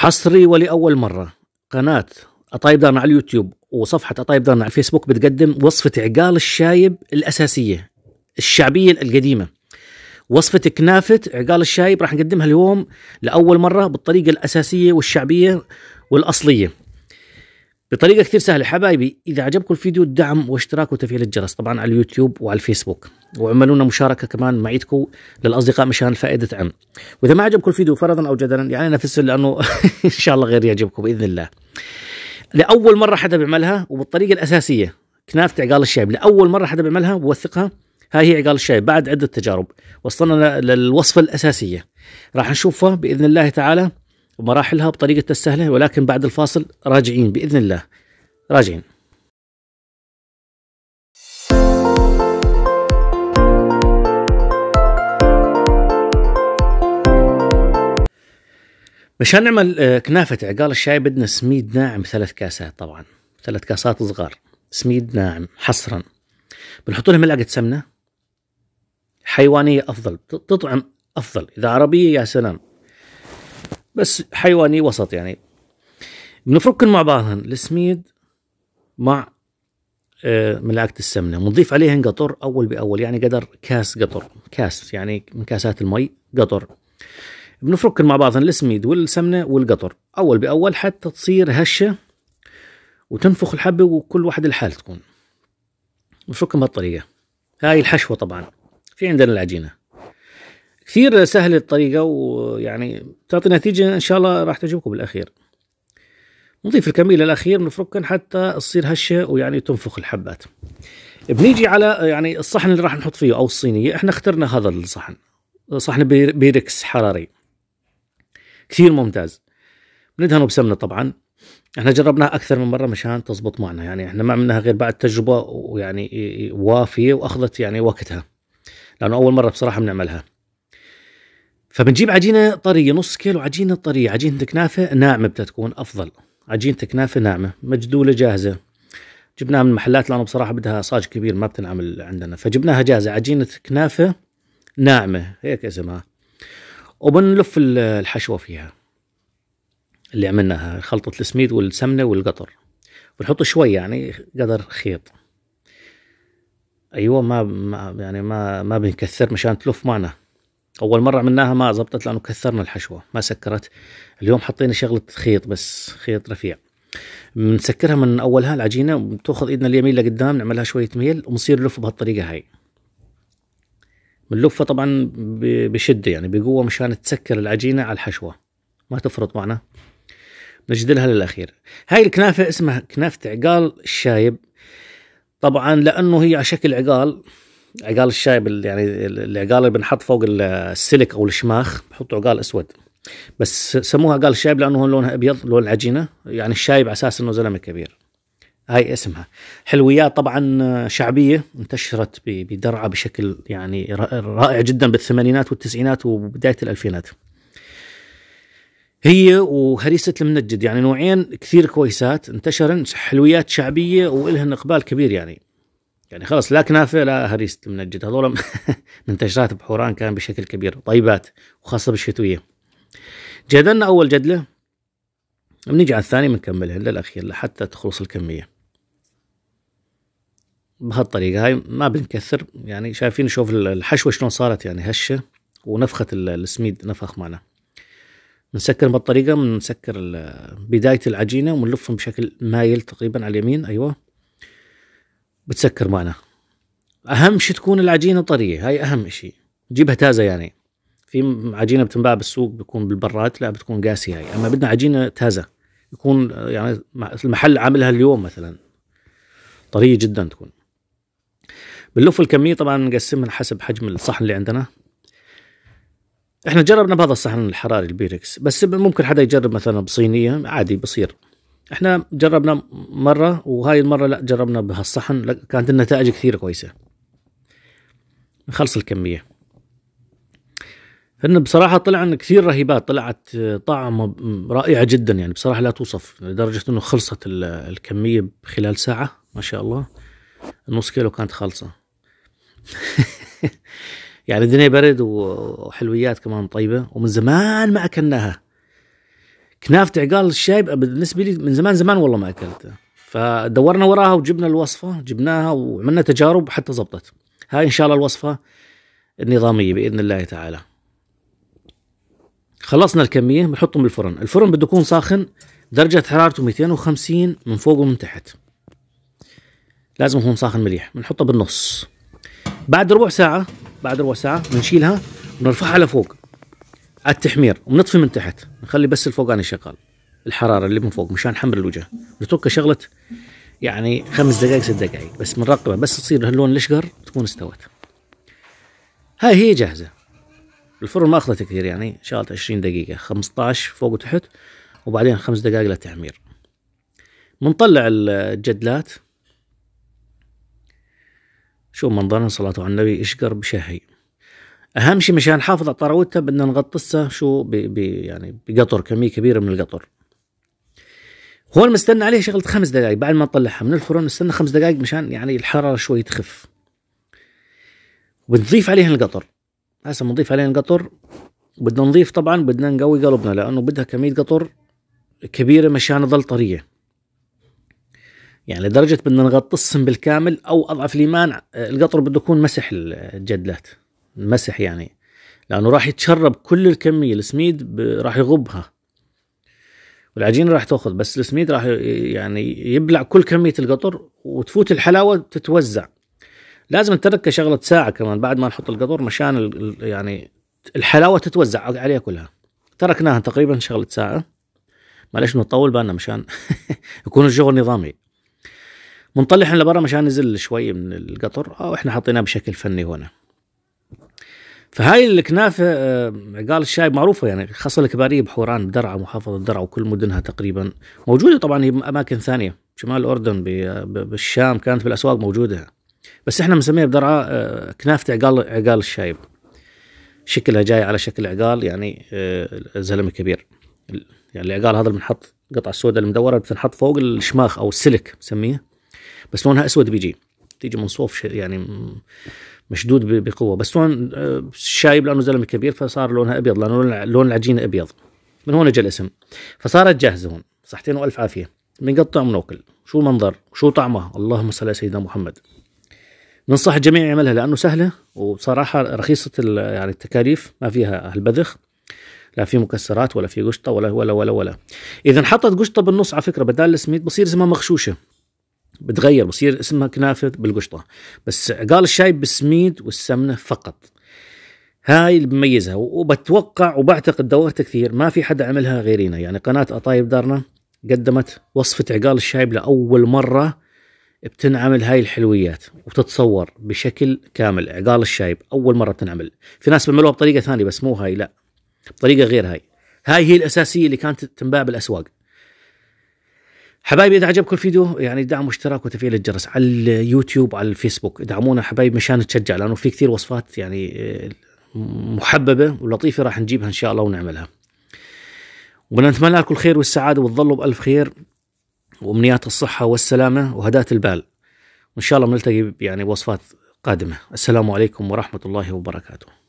حصري ولأول مرة قناة أطايب دارنا على اليوتيوب وصفحة أطايب دارنا على الفيسبوك بتقدم وصفة عقال الشايب الأساسية الشعبية القديمة وصفة كنافة عقال الشايب راح نقدمها اليوم لأول مرة بالطريقة الأساسية والشعبية والأصلية بطريقه كثير سهله حبايبي اذا عجبكم الفيديو الدعم واشتراك وتفعيل الجرس طبعا على اليوتيوب وعلى الفيسبوك واعملوا لنا مشاركه كمان معيدكم للاصدقاء مشان فائده عم واذا ما عجبكم الفيديو فرضا او جدلا يعني نفس لانه ان شاء الله غير يعجبكم باذن الله لاول مره حدا بيعملها وبالطريقه الاساسيه كنافه عقال الشايب لاول مره حدا بيعملها وبوثقها هاي هي عقال الشايب بعد عده تجارب وصلنا للوصفه الاساسيه راح نشوفها باذن الله تعالى ومراحلها بطريقة السهلة ولكن بعد الفاصل راجعين بإذن الله راجعين مشان نعمل آه، كنافة عقال الشاي بدنا سميد ناعم ثلاث كاسات طبعا ثلاث كاسات صغار سميد ناعم حصرا بنحط لها ملعقة سمنة حيوانية أفضل تطعم أفضل إذا عربية يا سلام بس حيواني وسط يعني بنفركهم مع بعضهم السميد مع آه، ملعقة السمنة بنضيف عليهم قطر أول بأول يعني قدر كاس قطر كاس يعني من كاسات المي قطر بنفركهم مع بعضهم السميد والسمنة والقطر أول بأول حتى تصير هشة وتنفخ الحبة وكل واحد الحال تكون بنفركهم بهالطريقة هاي الحشوة طبعا في عندنا العجينة كثير سهل الطريقة ويعني تعطي نتيجة إن شاء الله راح تعجبكم بالأخير نضيف الكميل الأخير من الفركن حتى تصير هشة ويعني تنفخ الحبات بنيجي على يعني الصحن اللي راح نحط فيه أو الصينية إحنا اخترنا هذا الصحن صحن بيركس حراري كثير ممتاز بندهنه بسمنة طبعا احنا جربناها اكثر من مره مشان تزبط معنا يعني احنا ما عملناها غير بعد تجربه ويعني وافيه واخذت يعني وقتها لانه اول مره بصراحه بنعملها فبنجيب عجينه طريه نص كيلو عجينه طريه عجينه كنافه ناعمه بدها تكون افضل عجينه كنافه ناعمه مجدوله جاهزه جبناها من المحلات لانه بصراحه بدها صاج كبير ما بتنعمل عندنا فجبناها جاهزه عجينه كنافه ناعمه هيك اسمها وبنلف الحشوه فيها اللي عملناها خلطه السميد والسمنه والقطر بنحط شوي يعني قدر خيط ايوه ما, ما يعني ما ما بنكثر مشان تلف معنا اول مره عملناها ما زبطت لانه كثرنا الحشوه ما سكرت اليوم حطينا شغله خيط بس خيط رفيع بنسكرها من اولها العجينه بتاخذ ايدنا اليمين لقدام نعملها شويه ميل ونصير نلف بهالطريقه هاي بنلفها طبعا بشده يعني بقوه مشان تسكر العجينه على الحشوه ما تفرط معنا نجدلها للاخير هاي الكنافه اسمها كنافه عقال الشايب طبعا لانه هي على شكل عقال عقال الشاي يعني اللي يعني العقال اللي بنحط فوق السلك او الشماخ بحطوا عقال اسود بس سموها عقال الشايب لانه هون لونها ابيض لون العجينه يعني الشايب على اساس انه زلمه كبير هاي اسمها حلويات طبعا شعبيه انتشرت بدرعه بشكل يعني رائع جدا بالثمانينات والتسعينات وبدايه الالفينات هي وهريسة المنجد يعني نوعين كثير كويسات انتشرن حلويات شعبية ولهن إقبال كبير يعني يعني خلاص لا كنافه لا هريست من الجد هذول منتشرات بحوران كان بشكل كبير طيبات وخاصه بالشتويه جدلنا اول جدله بنيجي على الثاني بنكملها للاخير لحتى تخلص الكميه بهالطريقه هاي ما بنكثر يعني شايفين شوف الحشوه شلون صارت يعني هشه ونفخه السميد نفخ معنا بنسكر بهالطريقه بنسكر بدايه العجينه ونلفهم بشكل مايل تقريبا على اليمين ايوه بتسكر معنا اهم شيء تكون العجينه طريه هاي اهم شيء جيبها تازه يعني في عجينه بتنباع بالسوق بتكون بالبرات لا بتكون قاسيه هاي اما بدنا عجينه تازه يكون يعني المحل عاملها اليوم مثلا طريه جدا تكون بنلف الكميه طبعا نقسمها حسب حجم الصحن اللي عندنا احنا جربنا بهذا الصحن الحراري البيركس بس ممكن حدا يجرب مثلا بصينيه عادي بصير احنا جربنا مره وهاي المره لا جربنا بهالصحن كانت النتائج كثير كويسه نخلص الكميه هن بصراحه طلعن كثير رهيبات طلعت آه، طعم رائعه جدا يعني بصراحه لا توصف لدرجه انه خلصت الكميه خلال ساعه ما شاء الله نص كيلو كانت خالصه يعني الدنيا برد وحلويات كمان طيبه ومن زمان ما اكلناها كنافه عقال الشايب بالنسبه لي من زمان زمان والله ما اكلتها فدورنا وراها وجبنا الوصفه جبناها وعملنا تجارب حتى زبطت هاي ان شاء الله الوصفه النظاميه باذن الله تعالى خلصنا الكميه بنحطهم بالفرن الفرن بده يكون ساخن درجه حرارته 250 من فوق ومن تحت لازم يكون ساخن مليح بنحطه بالنص بعد ربع ساعه بعد ربع ساعه بنشيلها ونرفعها لفوق على التحمير ونطفي من تحت نخلي بس الفوقاني شغال الحراره اللي من فوق مشان حمر الوجه نتركها شغله يعني خمس دقائق ست دقائق بس بنراقبها بس تصير هاللون الاشقر تكون استوت هاي هي جاهزه الفرن ما اخذت كثير يعني شغلت 20 دقيقه 15 فوق وتحت وبعدين خمس دقائق للتحمير بنطلع الجدلات شو منظرنا صلاة على النبي اشقر بشهي اهم شيء مشان نحافظ على طراوتها بدنا نغطسها شو ب ب يعني بقطر كميه كبيره من القطر هون مستنى عليه شغله خمس دقائق بعد ما نطلعها من الفرن نستنى خمس دقائق مشان يعني الحراره شوي تخف وبنضيف عليها القطر هسه بنضيف عليها القطر وبدنا نضيف طبعا بدنا نقوي قلبنا لانه بدها كميه قطر كبيره مشان تظل طريه يعني لدرجه بدنا نغطسهم بالكامل او اضعف الايمان القطر بده يكون مسح الجدلات المسح يعني لانه راح يتشرب كل الكميه السميد راح يغبها والعجينه راح تاخذ بس السميد راح يعني يبلع كل كميه القطر وتفوت الحلاوه تتوزع لازم نتركها شغله ساعه كمان بعد ما نحط القطر مشان يعني الحلاوه تتوزع عليها كلها تركناها تقريبا شغله ساعه معلش نطول بالنا مشان يكون الشغل نظامي بنطلع لبرا مشان نزل شوي من القطر او احنا حطيناه بشكل فني هنا فهاي الكنافه عقال آه، الشاي معروفه يعني خاصه الكباريه بحوران بدرعا محافظه درعا وكل مدنها تقريبا موجوده طبعا هي باماكن ثانيه شمال الاردن بالشام كانت بالاسواق موجوده بس احنا بنسميها بدرعا آه، كنافه عقال عقال الشايب شكلها جاي على شكل عقال يعني آه، زلمه كبير يعني العقال هذا اللي بنحط قطع السوداء المدوره بتنحط فوق الشماخ او السلك بسميه بس لونها اسود بيجي تيجي من صوف يعني مشدود بقوه بس هون آه، شايب لانه زلمه كبير فصار لونها ابيض لانه لون العجينه ابيض من هون اجى الاسم فصارت جاهزه هون صحتين والف عافيه بنقطع وبناكل شو منظر شو طعمها اللهم صل على سيدنا محمد بنصح الجميع يعملها لانه سهله وبصراحه رخيصه يعني التكاليف ما فيها هالبذخ لا في مكسرات ولا في قشطه ولا ولا ولا ولا اذا انحطت قشطه بالنص على فكره بدال السميد بصير اسمها مغشوشه بتغير بصير اسمها كنافه بالقشطه بس عقال الشاي بالسميد والسمنه فقط هاي اللي بميزها وبتوقع وبعتقد دورت كثير ما في حدا عملها غيرنا يعني قناه اطايب دارنا قدمت وصفه عقال الشايب لاول مره بتنعمل هاي الحلويات وتتصور بشكل كامل عقال الشايب اول مره بتنعمل في ناس بيعملوها بطريقه ثانيه بس مو هاي لا بطريقه غير هاي هاي هي الاساسيه اللي كانت تنباع بالاسواق حبايبي اذا عجبكم الفيديو يعني دعموا اشتراك وتفعيل الجرس على اليوتيوب وعلى الفيسبوك دعمونا حبايبي مشان نتشجع لانه في كثير وصفات يعني آه، محببه ولطيفه راح نجيبها ان شاء الله ونعملها ونتمنى لكم الخير والسعاده وتظلوا بالف خير وامنيات الصحه والسلامه وهداة البال وان شاء الله بنلتقي يعني بوصفات قادمه السلام عليكم ورحمه الله وبركاته